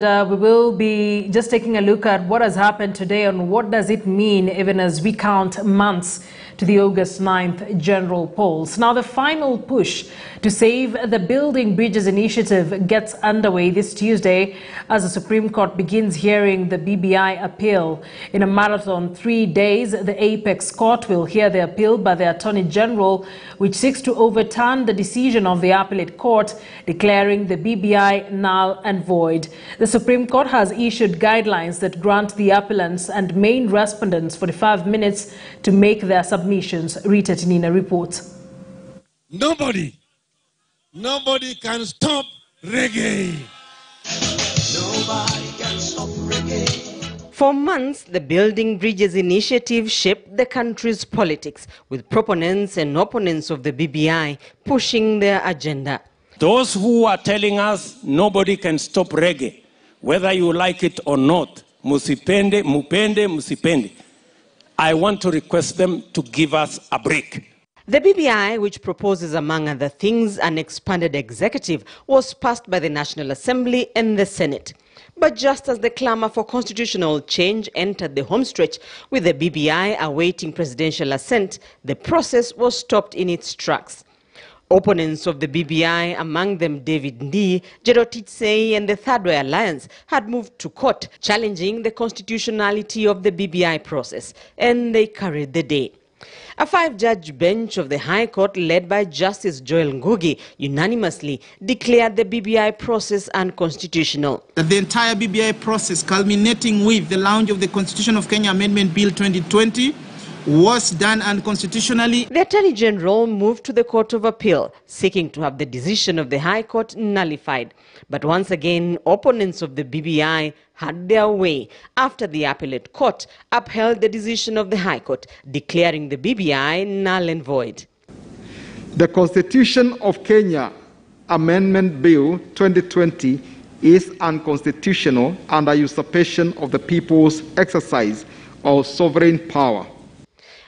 Uh, we will be just taking a look at what has happened today and what does it mean even as we count months to the August 9th general polls. Now, the final push to save the Building Bridges initiative gets underway this Tuesday as the Supreme Court begins hearing the BBI appeal. In a marathon three days, the apex court will hear the appeal by the Attorney General, which seeks to overturn the decision of the appellate court declaring the BBI null and void. The the Supreme Court has issued guidelines that grant the appellants and main respondents 45 minutes to make their submissions, Rita Tinina reports. Nobody, nobody can stop reggae. Nobody can stop reggae. For months, the Building Bridges initiative shaped the country's politics, with proponents and opponents of the BBI pushing their agenda. Those who are telling us nobody can stop reggae whether you like it or not, musipende, mupende, musipende, I want to request them to give us a break. The BBI, which proposes, among other things, an expanded executive, was passed by the National Assembly and the Senate. But just as the clamor for constitutional change entered the homestretch, with the BBI awaiting presidential assent, the process was stopped in its tracks. Opponents of the BBI, among them David Ndii, Gerald and the Third Way Alliance, had moved to court, challenging the constitutionality of the BBI process, and they carried the day. A five-judge bench of the High Court led by Justice Joel Ngugi unanimously declared the BBI process unconstitutional. That the entire BBI process culminating with the launch of the Constitution of Kenya Amendment Bill 2020 was done unconstitutionally. The Attorney General moved to the Court of Appeal, seeking to have the decision of the High Court nullified. But once again, opponents of the BBI had their way after the Appellate Court upheld the decision of the High Court, declaring the BBI null and void. The Constitution of Kenya Amendment Bill 2020 is unconstitutional under usurpation of the people's exercise of sovereign power.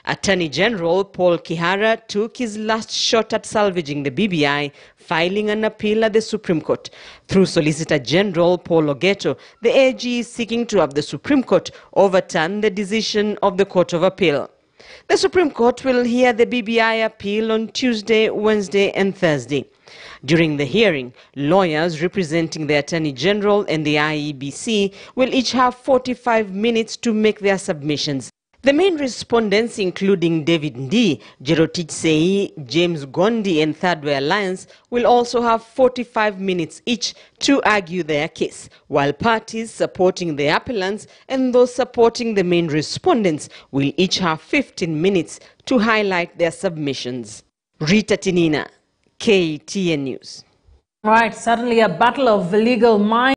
Attorney General Paul Kihara took his last shot at salvaging the BBI, filing an appeal at the Supreme Court. Through Solicitor General Paul Ogeto, the AG is seeking to have the Supreme Court overturn the decision of the Court of Appeal. The Supreme Court will hear the BBI appeal on Tuesday, Wednesday and Thursday. During the hearing, lawyers representing the Attorney General and the IEBC will each have 45 minutes to make their submissions. The main respondents, including David D, Jerotich Sei, James Gondi, and Thirdway Alliance, will also have 45 minutes each to argue their case, while parties supporting the appellants and those supporting the main respondents will each have 15 minutes to highlight their submissions. Rita Tinina, KTN News. All right, suddenly a battle of legal minds.